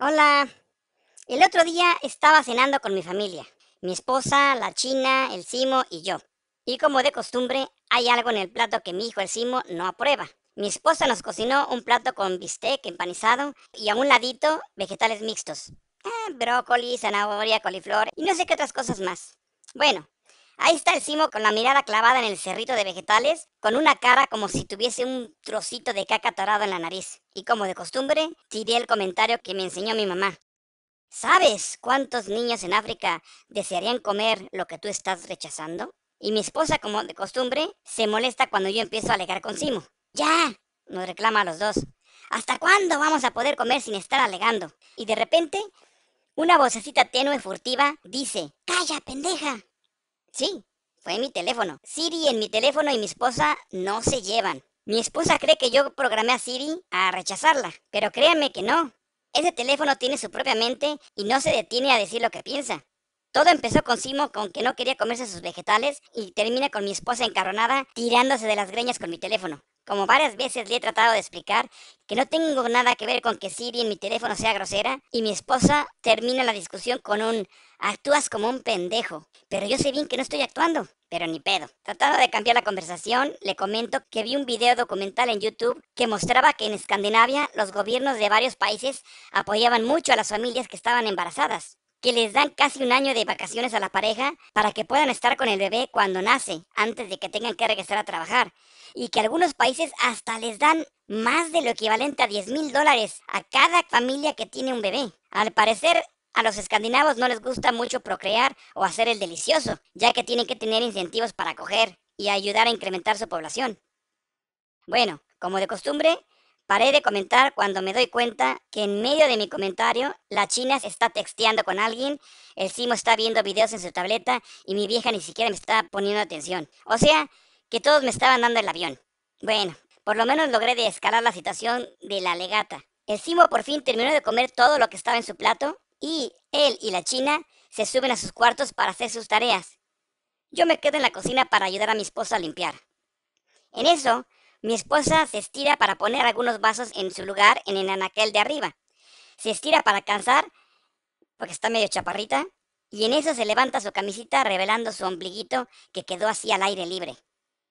Hola. El otro día estaba cenando con mi familia, mi esposa, la china, el Simo y yo. Y como de costumbre, hay algo en el plato que mi hijo el cimo no aprueba. Mi esposa nos cocinó un plato con bistec empanizado y a un ladito vegetales mixtos. Ah, brócoli, zanahoria, coliflor y no sé qué otras cosas más. Bueno, Ahí está el Simo con la mirada clavada en el cerrito de vegetales, con una cara como si tuviese un trocito de caca atorado en la nariz. Y como de costumbre, tiré el comentario que me enseñó mi mamá. ¿Sabes cuántos niños en África desearían comer lo que tú estás rechazando? Y mi esposa, como de costumbre, se molesta cuando yo empiezo a alegar con Simo. ¡Ya! nos reclama a los dos. ¿Hasta cuándo vamos a poder comer sin estar alegando? Y de repente, una vocecita tenue furtiva dice, ¡Calla, pendeja! Sí, fue mi teléfono. Siri en mi teléfono y mi esposa no se llevan. Mi esposa cree que yo programé a Siri a rechazarla, pero créanme que no. Ese teléfono tiene su propia mente y no se detiene a decir lo que piensa. Todo empezó con Simo con que no quería comerse sus vegetales y termina con mi esposa encarronada tirándose de las greñas con mi teléfono. Como varias veces le he tratado de explicar que no tengo nada que ver con que Siri en mi teléfono sea grosera y mi esposa termina la discusión con un actúas como un pendejo. Pero yo sé bien que no estoy actuando, pero ni pedo. Tratando de cambiar la conversación, le comento que vi un video documental en YouTube que mostraba que en Escandinavia los gobiernos de varios países apoyaban mucho a las familias que estaban embarazadas que les dan casi un año de vacaciones a la pareja para que puedan estar con el bebé cuando nace, antes de que tengan que regresar a trabajar. Y que algunos países hasta les dan más de lo equivalente a 10 mil dólares a cada familia que tiene un bebé. Al parecer, a los escandinavos no les gusta mucho procrear o hacer el delicioso, ya que tienen que tener incentivos para coger y ayudar a incrementar su población. Bueno, como de costumbre, Paré de comentar cuando me doy cuenta que en medio de mi comentario la china se está texteando con alguien, el Simo está viendo videos en su tableta y mi vieja ni siquiera me está poniendo atención. O sea, que todos me estaban dando el avión. Bueno, por lo menos logré de la situación de la legata. El Simo por fin terminó de comer todo lo que estaba en su plato y él y la china se suben a sus cuartos para hacer sus tareas. Yo me quedo en la cocina para ayudar a mi esposa a limpiar. En eso, mi esposa se estira para poner algunos vasos en su lugar en el anaquel de arriba. Se estira para cansar, porque está medio chaparrita, y en eso se levanta su camisita revelando su ombliguito que quedó así al aire libre.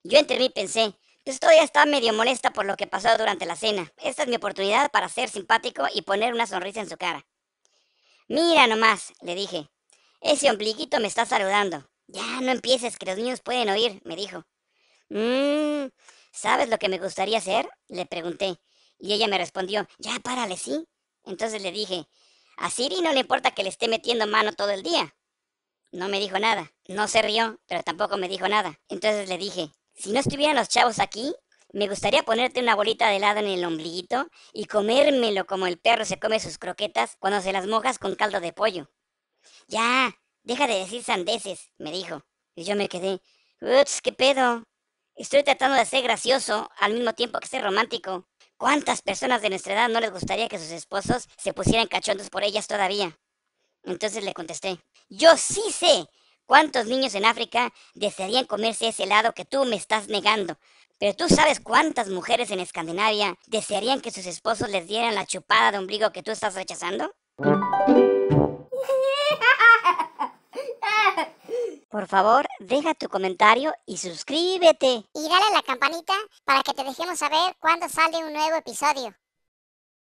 Yo entre mí pensé, pues todavía está medio molesta por lo que pasó durante la cena. Esta es mi oportunidad para ser simpático y poner una sonrisa en su cara. Mira nomás, le dije. Ese ombliguito me está saludando. Ya no empieces, que los niños pueden oír, me dijo. Mmm, ¿Sabes lo que me gustaría hacer? Le pregunté. Y ella me respondió, ya párale, ¿sí? Entonces le dije, a Siri no le importa que le esté metiendo mano todo el día. No me dijo nada. No se rió, pero tampoco me dijo nada. Entonces le dije, si no estuvieran los chavos aquí, me gustaría ponerte una bolita de helado en el ombliguito y comérmelo como el perro se come sus croquetas cuando se las mojas con caldo de pollo. Ya, deja de decir sandeces, me dijo. Y yo me quedé, ups, qué pedo. Estoy tratando de ser gracioso al mismo tiempo que ser romántico. ¿Cuántas personas de nuestra edad no les gustaría que sus esposos se pusieran cachondos por ellas todavía? Entonces le contesté, yo sí sé cuántos niños en África desearían comerse ese helado que tú me estás negando. Pero tú sabes cuántas mujeres en Escandinavia desearían que sus esposos les dieran la chupada de ombligo que tú estás rechazando? Por favor, deja tu comentario y suscríbete. Y dale a la campanita para que te dejemos saber cuando sale un nuevo episodio.